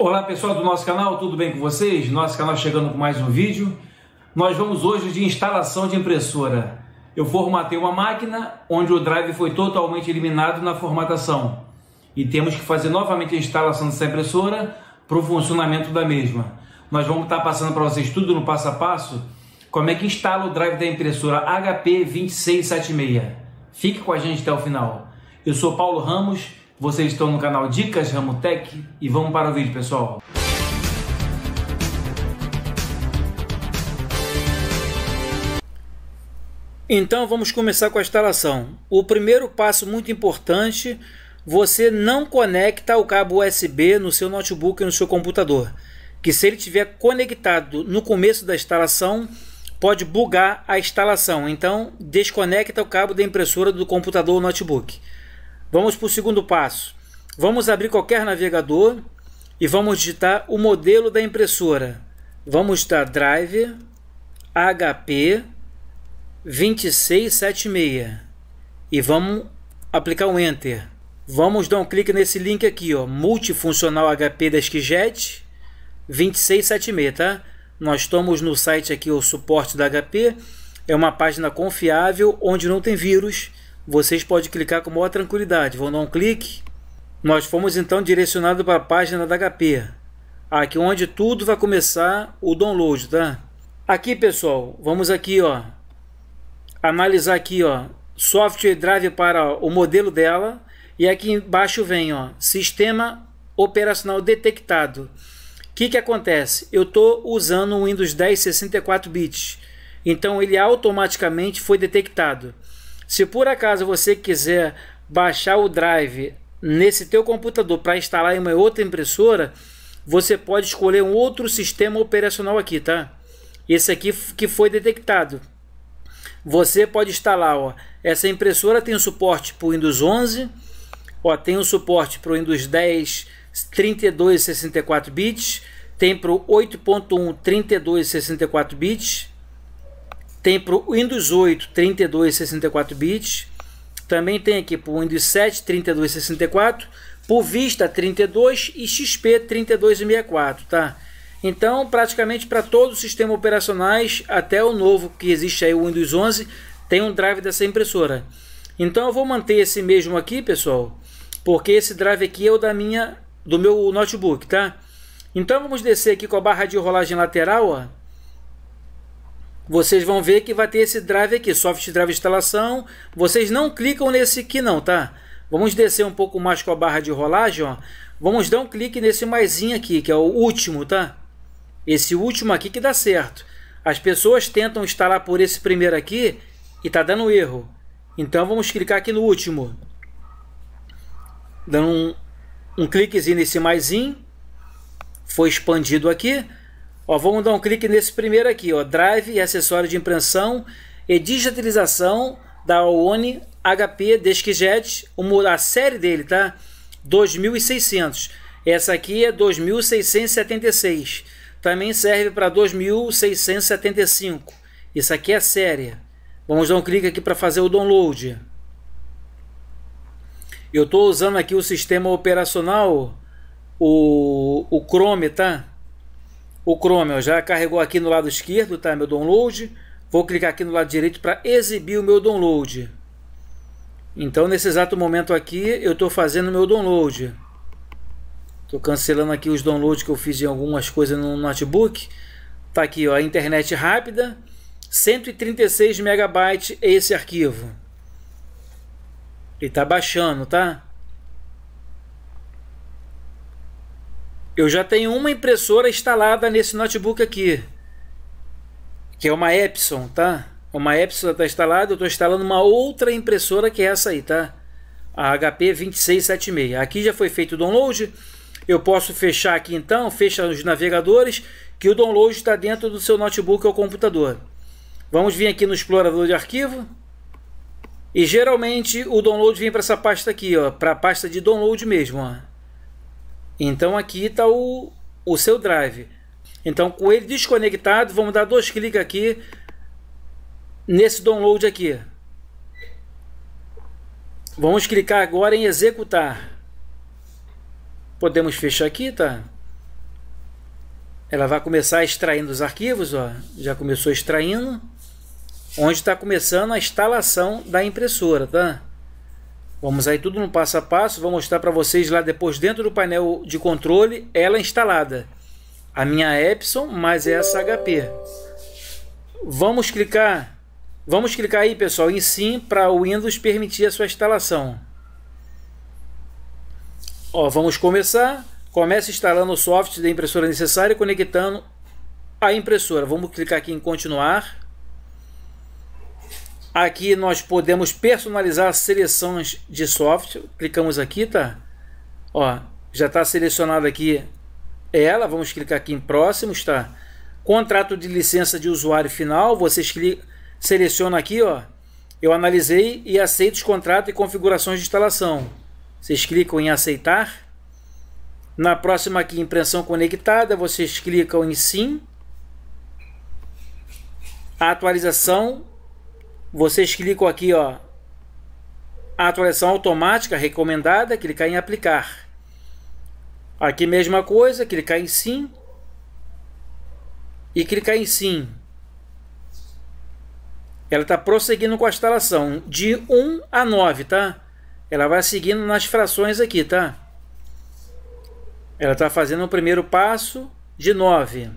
Olá pessoal do nosso canal, tudo bem com vocês? Nosso canal chegando com mais um vídeo. Nós vamos hoje de instalação de impressora. Eu formatei uma máquina onde o drive foi totalmente eliminado na formatação e temos que fazer novamente a instalação dessa impressora para o funcionamento da mesma. Nós vamos estar tá passando para vocês tudo no passo a passo como é que instala o drive da impressora HP2676. Fique com a gente até o final. Eu sou Paulo Ramos vocês estão no canal Dicas Ramotec e vamos para o vídeo, pessoal. Então vamos começar com a instalação. O primeiro passo muito importante, você não conecta o cabo USB no seu notebook e no seu computador, que se ele estiver conectado no começo da instalação, pode bugar a instalação. Então desconecta o cabo da impressora do computador ou notebook. Vamos para o segundo passo. Vamos abrir qualquer navegador e vamos digitar o modelo da impressora. Vamos dar drive HP 2676 e vamos aplicar um enter. Vamos dar um clique nesse link aqui, ó, multifuncional HP Deskjet 2676, tá? Nós estamos no site aqui o suporte da HP, é uma página confiável onde não tem vírus vocês podem clicar com maior tranquilidade. Vão dar um clique. Nós fomos então direcionados para a página da HP. Aqui onde tudo vai começar o download, tá? Aqui, pessoal, vamos aqui, ó. Analisar aqui, ó. Software Drive para o modelo dela. E aqui embaixo vem, ó. Sistema operacional detectado. O que, que acontece? Eu estou usando o Windows 10 64 bits. Então, ele automaticamente foi detectado. Se por acaso você quiser baixar o drive nesse teu computador para instalar em uma outra impressora, você pode escolher um outro sistema operacional aqui, tá? Esse aqui que foi detectado. Você pode instalar, ó. Essa impressora tem suporte para o Windows 11, ó, tem o suporte para o Windows 10 32 64 bits, tem para o 8.1 32 64 bits, tem para o Windows 8 32 64 bits. Também tem aqui para o Windows 7 32 64, por Vista 32 e XP 32 64, tá? Então, praticamente para todos os sistemas operacionais, até o novo que existe aí, o Windows 11, tem um drive dessa impressora. Então, eu vou manter esse mesmo aqui, pessoal, porque esse drive aqui é o da minha, do meu notebook, tá? Então, vamos descer aqui com a barra de rolagem lateral, ó vocês vão ver que vai ter esse drive aqui, soft drive instalação. Vocês não clicam nesse aqui não, tá? Vamos descer um pouco mais com a barra de rolagem, ó. Vamos dar um clique nesse maiszinho aqui, que é o último, tá? Esse último aqui que dá certo. As pessoas tentam instalar por esse primeiro aqui e tá dando erro. Então vamos clicar aqui no último. Dando um, um cliquezinho nesse maiszinho. Foi expandido aqui. Ó, vamos dar um clique nesse primeiro aqui, ó, drive e acessório de impressão e digitalização da One HP DeskJet, a série dele, tá? 2600. Essa aqui é 2676. Também serve para 2675. Isso aqui é série. Vamos dar um clique aqui para fazer o download. Eu estou usando aqui o sistema operacional, o, o Chrome, tá? o Chrome. já carregou aqui no lado esquerdo, tá? Meu download. Vou clicar aqui no lado direito para exibir o meu download. Então, nesse exato momento aqui, eu estou fazendo meu download. Estou cancelando aqui os downloads que eu fiz em algumas coisas no notebook. Tá aqui, ó, a internet rápida. 136 megabytes esse arquivo. Ele está baixando, tá? eu já tenho uma impressora instalada nesse notebook aqui, que é uma Epson, tá? Uma Epson está instalada, eu estou instalando uma outra impressora que é essa aí, tá? A HP 2676. Aqui já foi feito o download, eu posso fechar aqui então, fecha os navegadores, que o download está dentro do seu notebook ou computador. Vamos vir aqui no explorador de arquivo. E geralmente o download vem para essa pasta aqui, ó, para a pasta de download mesmo, ó. Então aqui está o, o seu drive. Então com ele desconectado, vamos dar dois cliques aqui nesse download aqui. Vamos clicar agora em executar. Podemos fechar aqui, tá? Ela vai começar extraindo os arquivos, ó. Já começou extraindo. Onde está começando a instalação da impressora, tá? Vamos aí tudo no passo a passo, vou mostrar para vocês lá depois dentro do painel de controle ela instalada. A minha Epson mais essa HP. Vamos clicar, vamos clicar aí pessoal em sim para o Windows permitir a sua instalação. Ó, vamos começar. Começa instalando o software da impressora necessária e conectando a impressora. Vamos clicar aqui em continuar. Aqui nós podemos personalizar seleções de software. Clicamos aqui, tá? Ó, já está selecionada aqui ela. Vamos clicar aqui em próximos, tá? Contrato de licença de usuário final. Vocês clicam, selecionam aqui, ó. Eu analisei e aceito os contratos e configurações de instalação. Vocês clicam em aceitar. Na próxima aqui, impressão conectada, vocês clicam em sim. A atualização vocês clicam aqui, ó, a atualização automática recomendada, clicar em aplicar. Aqui mesma coisa, clicar em sim e clicar em sim. Ela está prosseguindo com a instalação de 1 a 9, tá? Ela vai seguindo nas frações aqui, tá? Ela está fazendo o primeiro passo de 9.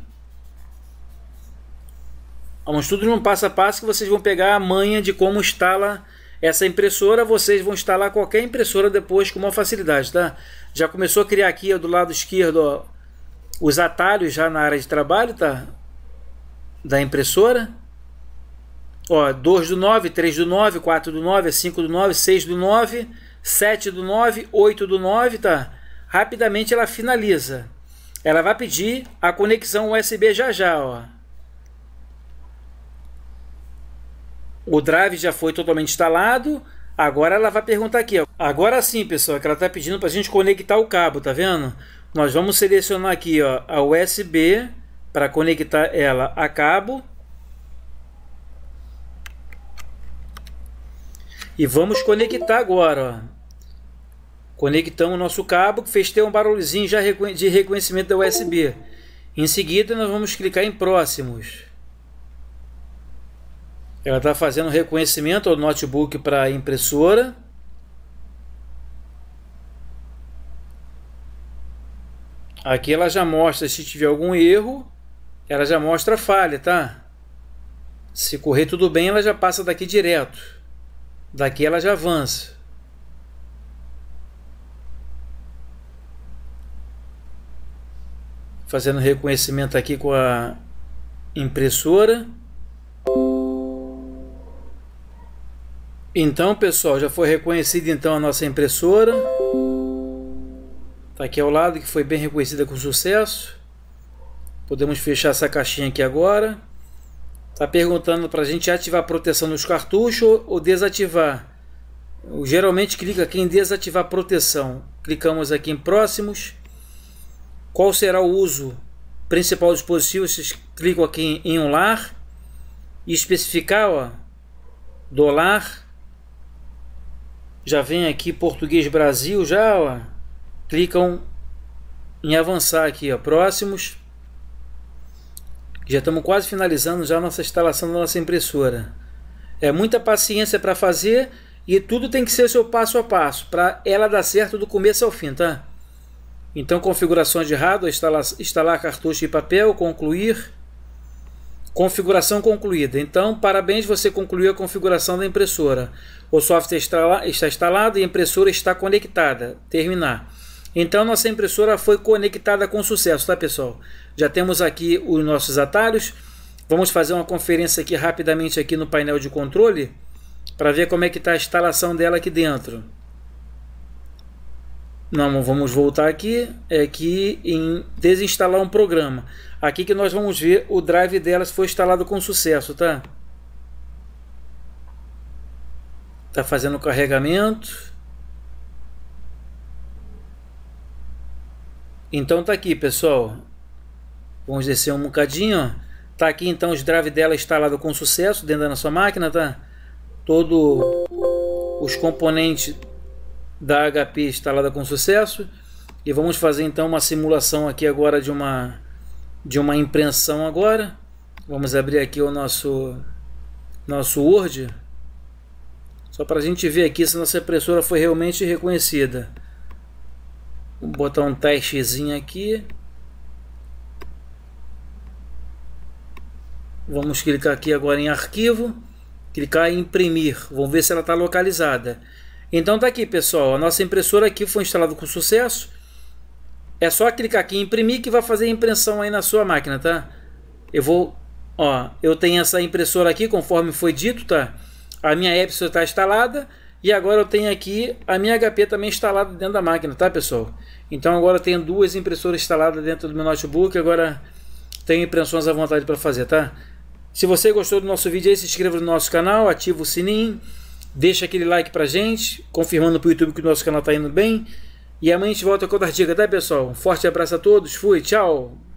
É um estudo de um passo a passo que vocês vão pegar a manha de como instala essa impressora. Vocês vão instalar qualquer impressora depois com uma facilidade, tá? Já começou a criar aqui ó, do lado esquerdo ó, os atalhos já na área de trabalho, tá? Da impressora. Ó, 2 do 9, 3 do 9, 4 do 9, 5 do 9, 6 do 9, 7 do 9, 8 do 9, tá? Rapidamente ela finaliza. Ela vai pedir a conexão USB já já, ó. o drive já foi totalmente instalado. Agora ela vai perguntar aqui. Agora sim, pessoal, é que ela está pedindo para a gente conectar o cabo, tá vendo? Nós vamos selecionar aqui ó, a USB para conectar ela a cabo. E vamos conectar agora. Ó. Conectamos o nosso cabo, que fez ter um barulhozinho já de reconhecimento da USB. Em seguida, nós vamos clicar em próximos. Ela está fazendo reconhecimento ao notebook para a impressora. Aqui ela já mostra se tiver algum erro, ela já mostra a falha, tá? Se correr tudo bem, ela já passa daqui direto. Daqui ela já avança. Fazendo reconhecimento aqui com a impressora. Então, pessoal, já foi reconhecida então a nossa impressora. Tá aqui ao lado que foi bem reconhecida com sucesso. Podemos fechar essa caixinha aqui agora. Tá perguntando para a gente ativar a proteção nos cartuchos ou desativar. Eu geralmente clica aqui em desativar proteção. Clicamos aqui em próximos. Qual será o uso principal do dispositivo? Vocês clicam aqui em um lar e especificar, ó, dólar já vem aqui Português Brasil, já ó, clicam em avançar aqui, ó, próximos. Já estamos quase finalizando já a nossa instalação da nossa impressora. É muita paciência para fazer e tudo tem que ser seu passo a passo para ela dar certo do começo ao fim, tá? Então configurações de rádio, instalar, instalar cartucho e papel, concluir. Configuração concluída. Então, parabéns, você concluiu a configuração da impressora. O software está instalado e a impressora está conectada. Terminar. Então, nossa impressora foi conectada com sucesso, tá pessoal? Já temos aqui os nossos atalhos. Vamos fazer uma conferência aqui rapidamente aqui no painel de controle para ver como é que está a instalação dela aqui dentro. Não, vamos voltar aqui, é aqui em desinstalar um programa. Aqui que nós vamos ver o drive delas foi instalado com sucesso, tá? Tá fazendo o carregamento. Então tá aqui, pessoal. Vamos descer um bocadinho, ó. Tá aqui então os drive dela instalado com sucesso dentro da nossa máquina, tá? Todo os componentes da HP instalada com sucesso e vamos fazer então uma simulação aqui agora de uma de uma impressão agora vamos abrir aqui o nosso nosso Word só para a gente ver aqui se nossa impressora foi realmente reconhecida vou botar um testezinho aqui vamos clicar aqui agora em arquivo clicar em imprimir vamos ver se ela está localizada então tá aqui, pessoal. A nossa impressora aqui foi instalada com sucesso. É só clicar aqui em imprimir que vai fazer a impressão aí na sua máquina, tá? Eu vou, ó, eu tenho essa impressora aqui, conforme foi dito, tá? A minha Epson está instalada e agora eu tenho aqui a minha HP também instalada dentro da máquina, tá, pessoal? Então agora eu tenho duas impressoras instaladas dentro do meu notebook, agora tenho impressões à vontade para fazer, tá? Se você gostou do nosso vídeo aí, se inscreva no nosso canal, ativa o sininho Deixa aquele like pra gente, confirmando pro YouTube que o nosso canal tá indo bem. E amanhã a gente volta com outra dica, tá pessoal? Um forte abraço a todos, fui, tchau!